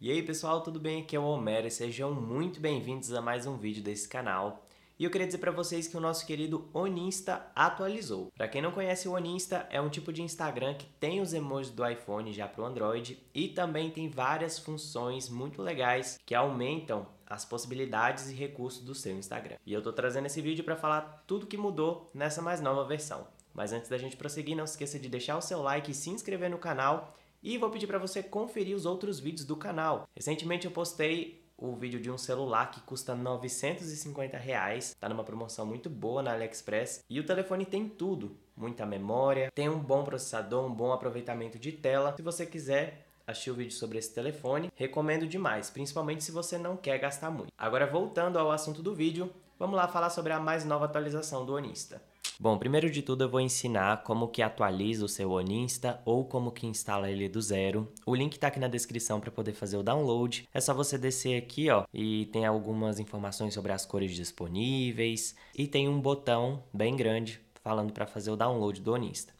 E aí pessoal, tudo bem? Aqui é o Homero e sejam muito bem-vindos a mais um vídeo desse canal. E eu queria dizer para vocês que o nosso querido Oninsta atualizou. Para quem não conhece, o Oninsta é um tipo de Instagram que tem os emojis do iPhone já para o Android e também tem várias funções muito legais que aumentam as possibilidades e recursos do seu Instagram. E eu estou trazendo esse vídeo para falar tudo que mudou nessa mais nova versão. Mas antes da gente prosseguir, não esqueça de deixar o seu like e se inscrever no canal e vou pedir para você conferir os outros vídeos do canal. Recentemente eu postei o vídeo de um celular que custa 950 reais, tá numa promoção muito boa na AliExpress e o telefone tem tudo, muita memória, tem um bom processador, um bom aproveitamento de tela. Se você quiser assistir o vídeo sobre esse telefone, recomendo demais, principalmente se você não quer gastar muito. Agora voltando ao assunto do vídeo, vamos lá falar sobre a mais nova atualização do Onista. Bom, primeiro de tudo eu vou ensinar como que atualiza o seu Oninsta ou como que instala ele do zero. O link tá aqui na descrição para poder fazer o download. É só você descer aqui, ó, e tem algumas informações sobre as cores disponíveis e tem um botão bem grande falando para fazer o download do Oninsta.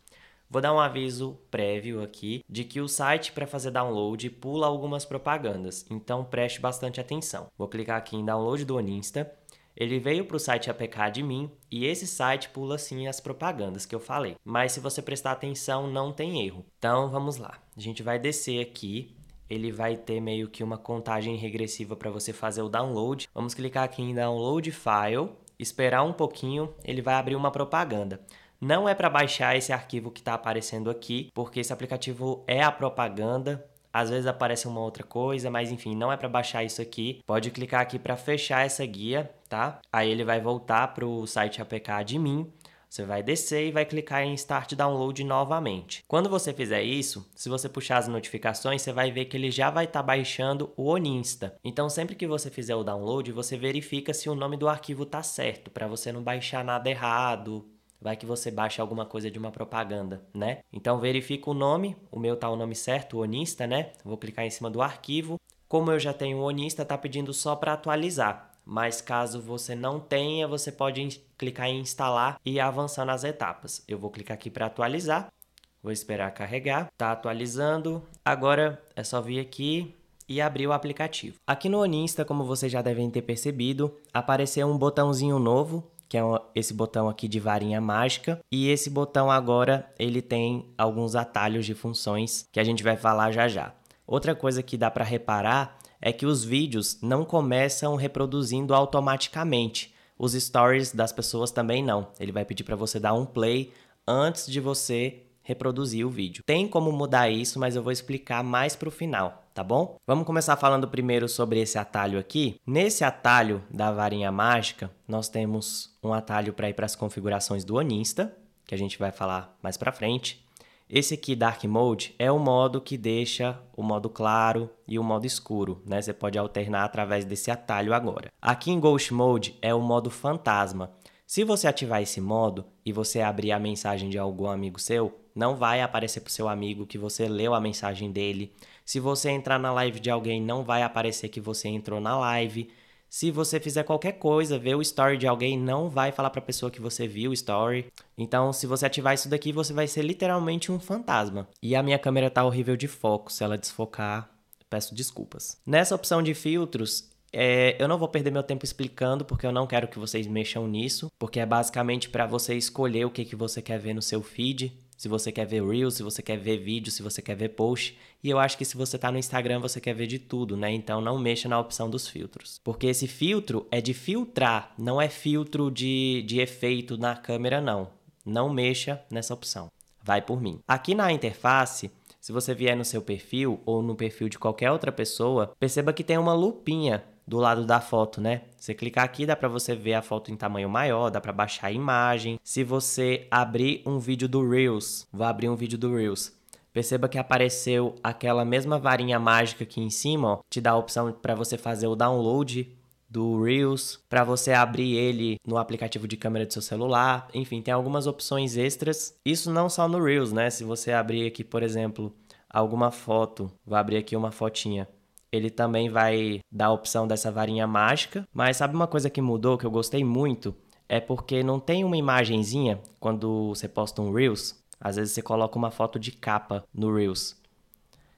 Vou dar um aviso prévio aqui de que o site para fazer download pula algumas propagandas, então preste bastante atenção. Vou clicar aqui em download do Oninsta ele veio para o site APK de mim e esse site pula sim as propagandas que eu falei. Mas se você prestar atenção, não tem erro. Então vamos lá. A gente vai descer aqui. Ele vai ter meio que uma contagem regressiva para você fazer o download. Vamos clicar aqui em Download File, esperar um pouquinho, ele vai abrir uma propaganda. Não é para baixar esse arquivo que está aparecendo aqui, porque esse aplicativo é a propaganda às vezes aparece uma outra coisa, mas enfim, não é para baixar isso aqui. Pode clicar aqui para fechar essa guia, tá? Aí ele vai voltar para o site APK Admin. Você vai descer e vai clicar em Start Download novamente. Quando você fizer isso, se você puxar as notificações, você vai ver que ele já vai estar tá baixando o Oninsta. Então, sempre que você fizer o download, você verifica se o nome do arquivo tá certo, para você não baixar nada errado, vai que você baixa alguma coisa de uma propaganda, né? Então verifica o nome, o meu tá o nome certo, o Onista, né? Vou clicar em cima do arquivo. Como eu já tenho o Onista, tá pedindo só para atualizar. Mas caso você não tenha, você pode clicar em instalar e avançar nas etapas. Eu vou clicar aqui para atualizar. Vou esperar carregar. Tá atualizando. Agora é só vir aqui e abrir o aplicativo. Aqui no Onista, como vocês já devem ter percebido, apareceu um botãozinho novo que é esse botão aqui de varinha mágica. E esse botão agora, ele tem alguns atalhos de funções que a gente vai falar já já. Outra coisa que dá para reparar é que os vídeos não começam reproduzindo automaticamente. Os stories das pessoas também não. Ele vai pedir para você dar um play antes de você reproduzir o vídeo. Tem como mudar isso, mas eu vou explicar mais para o final tá bom? Vamos começar falando primeiro sobre esse atalho aqui. Nesse atalho da varinha mágica, nós temos um atalho para ir para as configurações do Anista, que a gente vai falar mais para frente. Esse aqui, Dark Mode, é o modo que deixa o modo claro e o modo escuro, né? Você pode alternar através desse atalho agora. Aqui em Ghost Mode é o modo fantasma. Se você ativar esse modo e você abrir a mensagem de algum amigo seu, não vai aparecer pro seu amigo que você leu a mensagem dele. Se você entrar na live de alguém, não vai aparecer que você entrou na live. Se você fizer qualquer coisa, ver o story de alguém, não vai falar para a pessoa que você viu o story. Então, se você ativar isso daqui, você vai ser literalmente um fantasma. E a minha câmera tá horrível de foco, se ela desfocar, peço desculpas. Nessa opção de filtros, é, eu não vou perder meu tempo explicando, porque eu não quero que vocês mexam nisso, porque é basicamente para você escolher o que, que você quer ver no seu feed se você quer ver Reels, se você quer ver vídeo, se você quer ver post. E eu acho que se você está no Instagram, você quer ver de tudo, né? Então não mexa na opção dos filtros. Porque esse filtro é de filtrar, não é filtro de, de efeito na câmera, não. Não mexa nessa opção. Vai por mim. Aqui na interface, se você vier no seu perfil ou no perfil de qualquer outra pessoa, perceba que tem uma lupinha do lado da foto, né? Você clicar aqui dá para você ver a foto em tamanho maior, dá para baixar a imagem. Se você abrir um vídeo do Reels, vou abrir um vídeo do Reels. Perceba que apareceu aquela mesma varinha mágica aqui em cima, ó, te dá a opção para você fazer o download do Reels, para você abrir ele no aplicativo de câmera do seu celular, enfim, tem algumas opções extras. Isso não só no Reels, né? Se você abrir aqui, por exemplo, alguma foto, vou abrir aqui uma fotinha ele também vai dar a opção dessa varinha mágica. Mas sabe uma coisa que mudou que eu gostei muito? É porque não tem uma imagenzinha quando você posta um Reels. Às vezes você coloca uma foto de capa no Reels.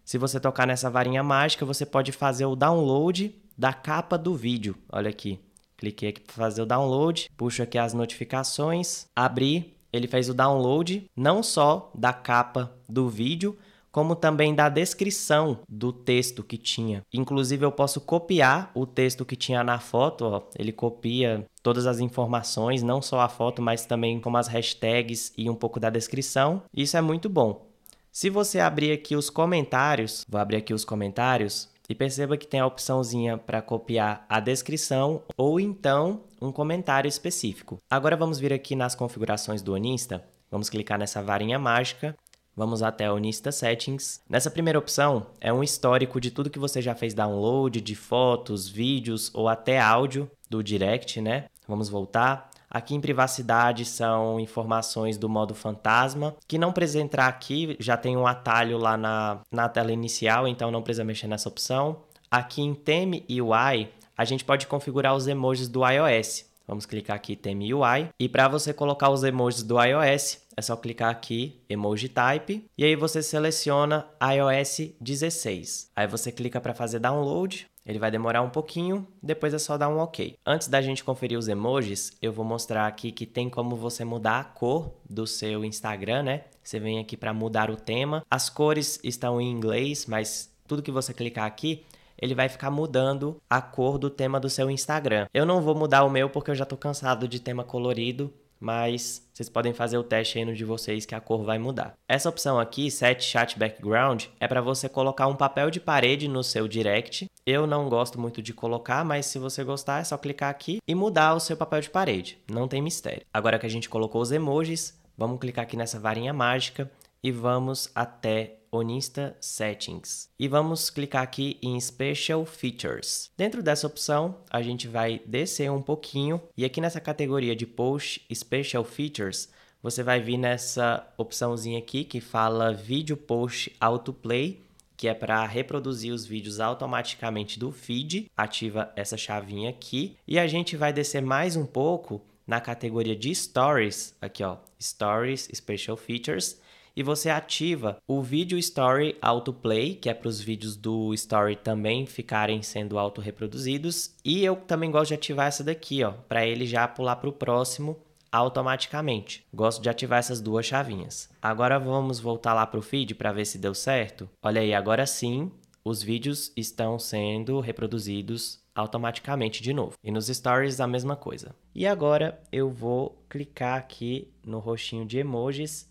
Se você tocar nessa varinha mágica, você pode fazer o download da capa do vídeo. Olha aqui. Cliquei aqui para fazer o download, puxo aqui as notificações, abri, ele fez o download não só da capa do vídeo, como também da descrição do texto que tinha. Inclusive, eu posso copiar o texto que tinha na foto, ó, ele copia todas as informações, não só a foto, mas também como as hashtags e um pouco da descrição. Isso é muito bom. Se você abrir aqui os comentários, vou abrir aqui os comentários, e perceba que tem a opçãozinha para copiar a descrição ou então um comentário específico. Agora vamos vir aqui nas configurações do Onista, vamos clicar nessa varinha mágica Vamos até a Unista Settings. Nessa primeira opção, é um histórico de tudo que você já fez download, de fotos, vídeos ou até áudio do Direct, né? Vamos voltar. Aqui em privacidade são informações do modo fantasma, que não precisa entrar aqui, já tem um atalho lá na, na tela inicial, então não precisa mexer nessa opção. Aqui em Theme UI, a gente pode configurar os emojis do iOS. Vamos clicar aqui Theme UI. E para você colocar os emojis do iOS, é só clicar aqui, Emoji Type, e aí você seleciona iOS 16. Aí você clica para fazer download, ele vai demorar um pouquinho, depois é só dar um OK. Antes da gente conferir os emojis, eu vou mostrar aqui que tem como você mudar a cor do seu Instagram, né? Você vem aqui para mudar o tema. As cores estão em inglês, mas tudo que você clicar aqui ele vai ficar mudando a cor do tema do seu Instagram. Eu não vou mudar o meu porque eu já tô cansado de tema colorido, mas vocês podem fazer o teste aí no de vocês que a cor vai mudar. Essa opção aqui, Set Chat Background, é para você colocar um papel de parede no seu direct. Eu não gosto muito de colocar, mas se você gostar é só clicar aqui e mudar o seu papel de parede. Não tem mistério. Agora que a gente colocou os emojis, vamos clicar aqui nessa varinha mágica e vamos até Bonista Settings. E vamos clicar aqui em Special Features. Dentro dessa opção, a gente vai descer um pouquinho e aqui nessa categoria de Post Special Features, você vai vir nessa opçãozinha aqui que fala Video Post Autoplay que é para reproduzir os vídeos automaticamente do feed. Ativa essa chavinha aqui e a gente vai descer mais um pouco na categoria de stories, aqui ó, stories special features, e você ativa o vídeo story autoplay, que é para os vídeos do story também ficarem sendo autorreproduzidos, e eu também gosto de ativar essa daqui, ó, para ele já pular para o próximo automaticamente. Gosto de ativar essas duas chavinhas. Agora vamos voltar lá para o feed para ver se deu certo. Olha aí, agora sim, os vídeos estão sendo reproduzidos automaticamente de novo. E nos stories a mesma coisa. E agora eu vou clicar aqui no roxinho de emojis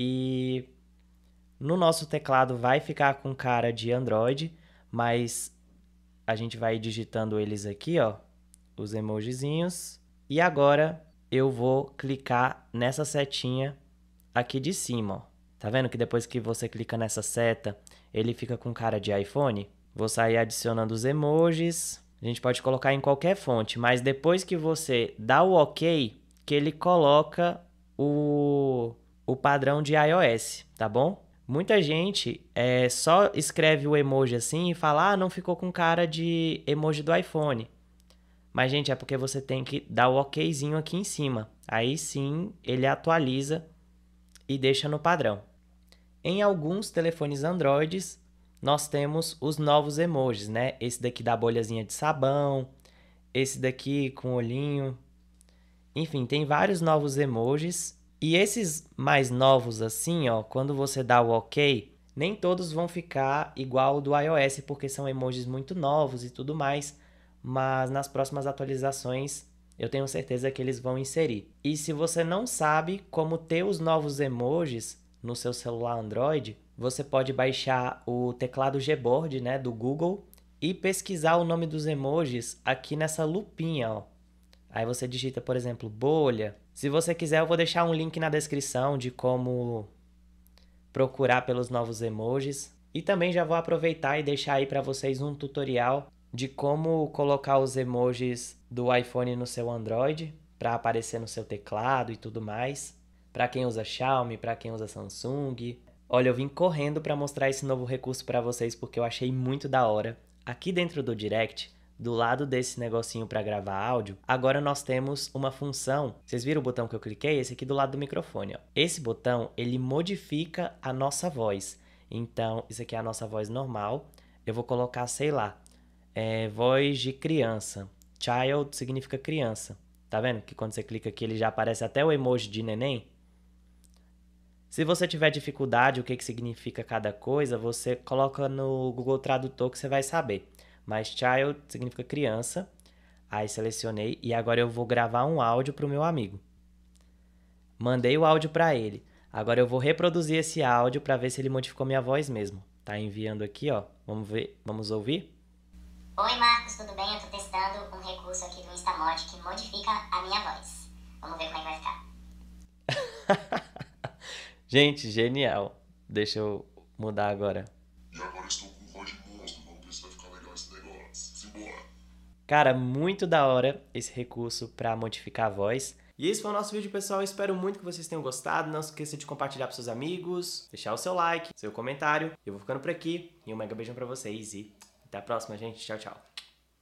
e no nosso teclado vai ficar com cara de Android, mas a gente vai digitando eles aqui, ó, os emojizinhos. E agora eu vou clicar nessa setinha aqui de cima, ó. Tá vendo que depois que você clica nessa seta, ele fica com cara de iPhone? Vou sair adicionando os emojis. A gente pode colocar em qualquer fonte, mas depois que você dá o OK, que ele coloca o o padrão de iOS, tá bom? Muita gente é, só escreve o emoji assim e fala, ah, não ficou com cara de emoji do iPhone. Mas, gente, é porque você tem que dar o okzinho aqui em cima. Aí sim ele atualiza e deixa no padrão. Em alguns telefones Androids, nós temos os novos emojis, né? Esse daqui da bolhazinha de sabão, esse daqui com olhinho. Enfim, tem vários novos emojis e esses mais novos assim, ó, quando você dá o OK, nem todos vão ficar igual do iOS, porque são emojis muito novos e tudo mais, mas nas próximas atualizações eu tenho certeza que eles vão inserir. E se você não sabe como ter os novos emojis no seu celular Android, você pode baixar o teclado Gboard, né, do Google e pesquisar o nome dos emojis aqui nessa lupinha, ó. Aí você digita, por exemplo, bolha, se você quiser, eu vou deixar um link na descrição de como procurar pelos novos emojis. E também já vou aproveitar e deixar aí para vocês um tutorial de como colocar os emojis do iPhone no seu Android para aparecer no seu teclado e tudo mais. Para quem usa Xiaomi, para quem usa Samsung. Olha, eu vim correndo para mostrar esse novo recurso para vocês porque eu achei muito da hora. Aqui dentro do Direct, do lado desse negocinho para gravar áudio, agora nós temos uma função. Vocês viram o botão que eu cliquei? Esse aqui do lado do microfone. Ó. Esse botão, ele modifica a nossa voz. Então, isso aqui é a nossa voz normal. Eu vou colocar, sei lá, é, voz de criança. Child significa criança. Tá vendo que quando você clica aqui, ele já aparece até o emoji de neném? Se você tiver dificuldade, o que, que significa cada coisa, você coloca no Google Tradutor que você vai saber. Mas child significa criança. Aí selecionei e agora eu vou gravar um áudio para o meu amigo. Mandei o áudio para ele. Agora eu vou reproduzir esse áudio para ver se ele modificou minha voz mesmo. Tá enviando aqui, ó. Vamos ver, vamos ouvir? Oi, Marcos, tudo bem? Eu tô testando um recurso aqui do Instamod que modifica a minha voz. Vamos ver como é que vai ficar. Gente, genial. Deixa eu mudar agora. E agora estou Cara, muito da hora esse recurso para modificar a voz. E esse foi o nosso vídeo, pessoal. espero muito que vocês tenham gostado. Não se esqueça de compartilhar com seus amigos, deixar o seu like, seu comentário. Eu vou ficando por aqui. E um mega beijão para vocês e até a próxima, gente. Tchau, tchau.